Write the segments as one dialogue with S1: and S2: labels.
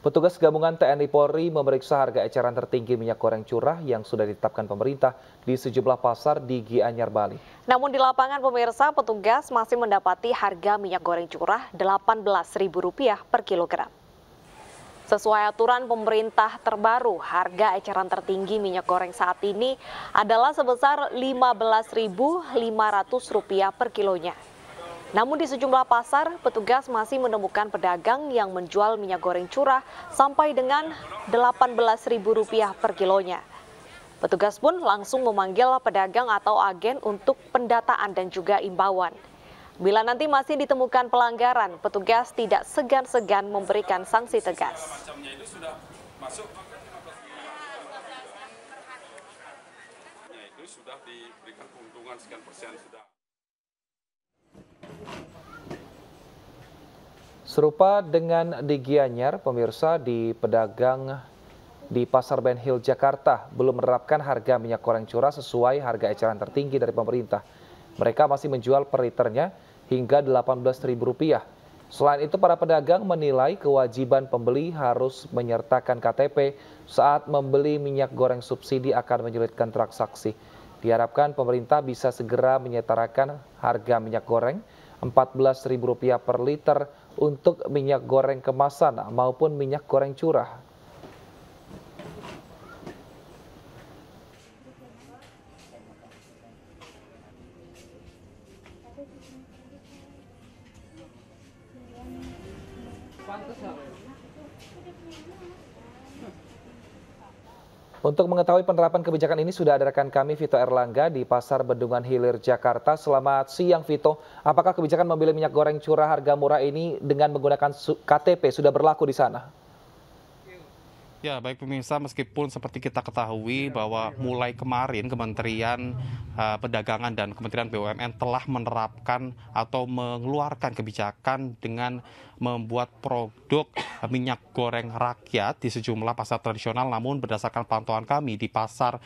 S1: Petugas gabungan TNI Polri memeriksa harga eceran tertinggi minyak goreng curah yang sudah ditetapkan pemerintah di sejumlah pasar di Gianyar, Bali. Namun di lapangan pemirsa, petugas masih mendapati harga minyak goreng curah Rp18.000 per kilogram. Sesuai aturan pemerintah terbaru, harga eceran tertinggi minyak goreng saat ini adalah sebesar Rp15.500 per kilonya. Namun di sejumlah pasar, petugas masih menemukan pedagang yang menjual minyak goreng curah sampai dengan Rp18.000 per kilonya. Petugas pun langsung memanggil pedagang atau agen untuk pendataan dan juga imbauan. Bila nanti masih ditemukan pelanggaran, petugas tidak segan-segan memberikan sanksi tegas.
S2: sudah diberikan keuntungan sekian persen sudah.
S1: Serupa dengan di Gianyar, pemirsa di pedagang di Pasar Ben Hill, Jakarta belum menerapkan harga minyak goreng curah sesuai harga eceran tertinggi dari pemerintah. Mereka masih menjual per liternya hingga Rp18.000. Selain itu, para pedagang menilai kewajiban pembeli harus menyertakan KTP saat membeli minyak goreng subsidi akan menyulitkan transaksi. Diharapkan pemerintah bisa segera menyetarakan harga minyak goreng Rp14.000 per liter untuk minyak goreng kemasan maupun minyak goreng curah. Pantes Untuk mengetahui penerapan kebijakan ini sudah ada rekan kami Vito Erlangga di Pasar Bendungan Hilir Jakarta. Selamat siang Vito. Apakah kebijakan membeli minyak goreng curah harga murah ini dengan menggunakan KTP sudah berlaku di sana?
S2: Ya, baik pemirsa, meskipun seperti kita ketahui iya, bahwa iya. mulai kemarin Kementerian uh, eh, Pedagangan dan Kementerian BUMN telah menerapkan atau mengeluarkan kebijakan dengan membuat produk minyak goreng rakyat di sejumlah pasar tradisional. Namun berdasarkan pantauan kami di pasar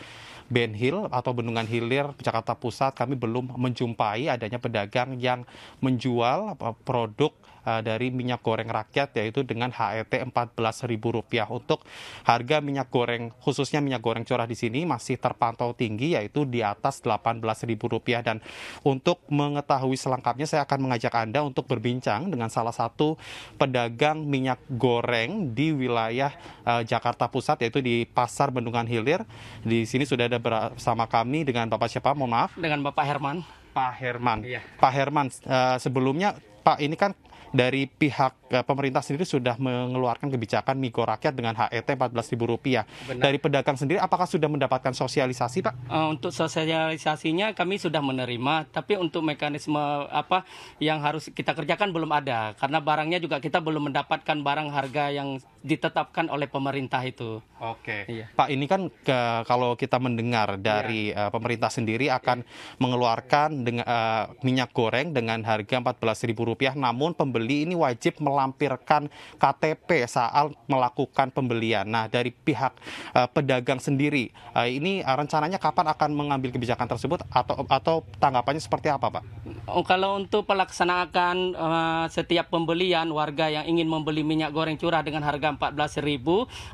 S2: Ben atau Bendungan Hilir Jakarta Pusat, kami belum menjumpai adanya pedagang yang menjual eh, produk Eh, dari minyak goreng rakyat yaitu dengan HET Rp14.000 untuk harga minyak goreng khususnya minyak goreng curah di sini masih terpantau tinggi yaitu di atas Rp18.000 dan untuk mengetahui selengkapnya saya akan mengajak Anda untuk berbincang dengan salah satu pedagang minyak goreng di wilayah uh, Jakarta Pusat yaitu di Pasar Bendungan Hilir. Di sini sudah ada bersama kami dengan Bapak siapa? Mohon maaf. Dengan
S3: Bapak Herman. Pak Herman. Iya.
S2: Pak Herman, uh, sebelumnya Pak ini kan dari pihak Eh, pemerintah sendiri sudah mengeluarkan kebijakan mikro rakyat dengan HET Rp14.000. Dari pedagang sendiri apakah sudah mendapatkan sosialisasi Pak?
S3: Eh, untuk sosialisasinya kami sudah menerima, tapi untuk mekanisme apa yang harus kita kerjakan belum ada karena barangnya juga kita belum mendapatkan barang harga yang ditetapkan oleh pemerintah itu.
S2: Oke. Iya. Pak, ini kan ke, kalau kita mendengar dari iya. uh, pemerintah sendiri akan iya. mengeluarkan dengan uh, minyak goreng dengan harga rp rupiah, namun pembeli ini wajib melakukan melampirkan KTP saat melakukan pembelian. Nah, dari pihak uh, pedagang sendiri, uh, ini eh, rencananya kapan akan mengambil kebijakan tersebut atau atau tanggapannya seperti apa, Pak?
S3: Oh, kalau untuk pelaksanaan uh, setiap pembelian warga yang ingin membeli minyak goreng curah dengan harga 14.000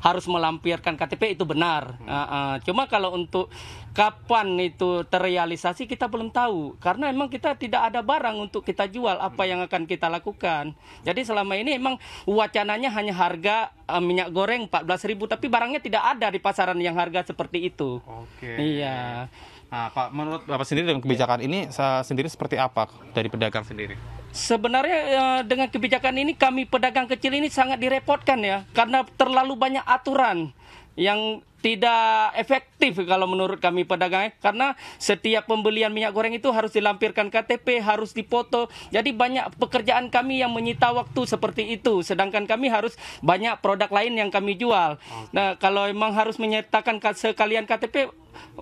S3: harus melampirkan KTP itu benar. Uh, uh. Cuma kalau untuk kapan itu terrealisasi kita belum tahu karena memang kita tidak ada barang untuk kita jual apa yang akan kita lakukan. Jadi selama ini ini emang wacananya hanya harga uh, minyak goreng 14.000 tapi barangnya tidak ada di pasaran yang harga seperti itu. Oke. Iya.
S2: Nah, Pak, menurut Bapak sendiri dengan kebijakan ini sendiri seperti apa dari pedagang sendiri?
S3: Sebenarnya eh, dengan kebijakan ini kami pedagang kecil ini sangat direpotkan ya karena terlalu banyak aturan yang tidak efektif kalau menurut kami pedagang eh. karena setiap pembelian minyak goreng itu harus dilampirkan KTP, harus dipoto. Jadi banyak pekerjaan kami yang menyita waktu seperti itu. Sedangkan kami harus banyak produk lain yang kami jual. Nah, kalau memang harus menyertakan sekalian KTP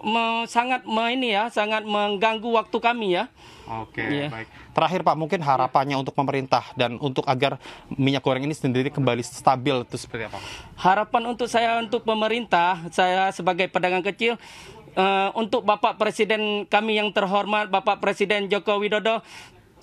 S3: me, sangat me, ini ya, sangat mengganggu waktu kami ya.
S2: Oke, yeah. baik. Terakhir Pak, mungkin harapannya untuk pemerintah dan untuk agar minyak goreng ini sendiri kembali stabil itu seperti apa?
S3: Harapan untuk saya untuk pemerintah saya sebagai pedagang kecil uh, untuk Bapak Presiden kami yang terhormat Bapak Presiden Joko Widodo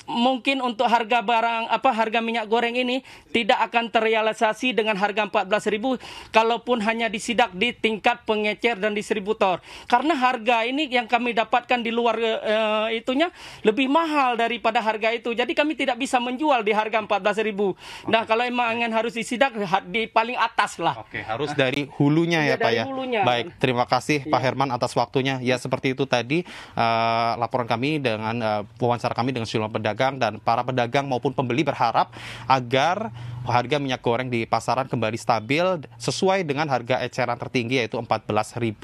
S3: mungkin untuk harga barang apa harga minyak goreng ini tidak akan terrealisasi dengan harga 14.000 kalaupun hanya disidak di tingkat pengecer dan distributor. Karena harga ini yang kami dapatkan di luar uh, itunya lebih mahal daripada harga itu. Jadi kami tidak bisa menjual di harga 14.000. Nah, kalau emang ingin harus disidak di paling atas lah. Oke,
S2: harus dari hulunya ya, ya Pak ya. Hulunya. Baik, terima kasih ya. Pak iya. Herman atas waktunya. Ya seperti itu tadi uh, laporan kami dengan uh, wawancara kami dengan sejumlah pedagang pedagang dan para pedagang maupun pembeli berharap agar harga minyak goreng di pasaran kembali stabil sesuai dengan harga eceran tertinggi yaitu Rp14.000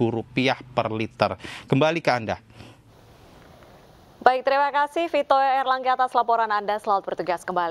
S2: per liter. Kembali ke Anda.
S1: Baik, terima kasih Vito Erlangga atas laporan Anda. Selamat bertugas kembali.